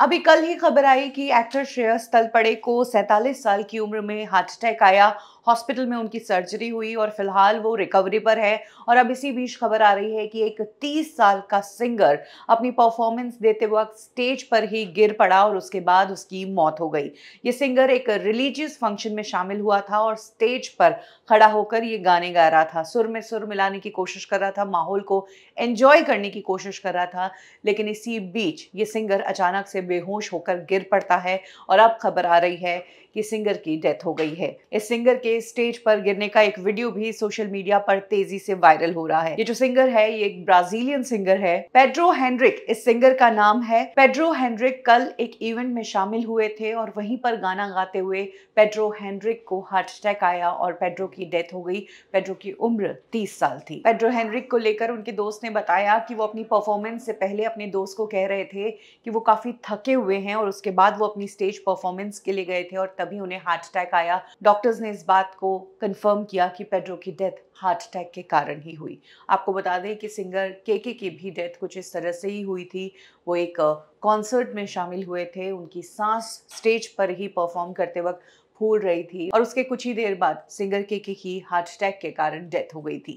अभी कल ही खबर आई कि एक्टर श्रेयस तलपड़े को सैंतालीस साल की उम्र में हार्ट अटैक आया हॉस्पिटल में उनकी सर्जरी हुई और फिलहाल वो रिकवरी पर है और अब इसी बीच खबर आ रही है कि एक 30 साल का सिंगर अपनी परफॉर्मेंस देते वक्त स्टेज पर ही गिर पड़ा और उसके बाद उसकी मौत हो गई ये सिंगर एक रिलीजियस फंक्शन में शामिल हुआ था और स्टेज पर खड़ा होकर ये गाने गा रहा था सुर में सुर मिलाने की कोशिश कर रहा था माहौल को एंजॉय करने की कोशिश कर रहा था लेकिन इसी बीच ये सिंगर अचानक से बेहोश होकर गिर पड़ता है और अब खबर आ रही है कि सिंगर की डेथ हो गई है इस सिंगर के स्टेज पर गिरने का एक वीडियो भी सोशल मीडिया पर तेजी से वायरल हो रहा है ये जो सिंगर है ये एक ब्राजीलियन सिंगर है पेड्रो हेनरिक इस सिंगर का नाम है पेड्रो हेनरिक कल एक इवेंट में शामिल हुए थे और वहीं पर गाना गाते हुए पेड्रो हेनरिक को हार्ट अटैक आया और पेड्रो की डेथ हो गई पेड्रो की उम्र तीस साल थी पेड्रो हेनरिक को लेकर उनके दोस्त ने बताया कि वो अपनी परफॉर्मेंस से पहले अपने दोस्त को कह रहे थे कि वो काफी थक थके हुए हैं और उसके बाद वो अपनी स्टेज परफॉर्मेंस के लिए गए थे और तभी उन्हें हार्ट अटैक आया डॉक्टर्स ने इस बात को कंफर्म किया कि पेड्रो की डेथ हार्ट अटैक के कारण ही हुई आपको बता दें कि सिंगर के के की भी डेथ कुछ इस तरह से ही हुई थी वो एक कॉन्सर्ट में शामिल हुए थे उनकी सांस स्टेज पर ही परफॉर्म करते वक्त फूल रही थी और उसके कुछ ही देर बाद सिंगर के की हार्ट अटैक के कारण डेथ हो गई थी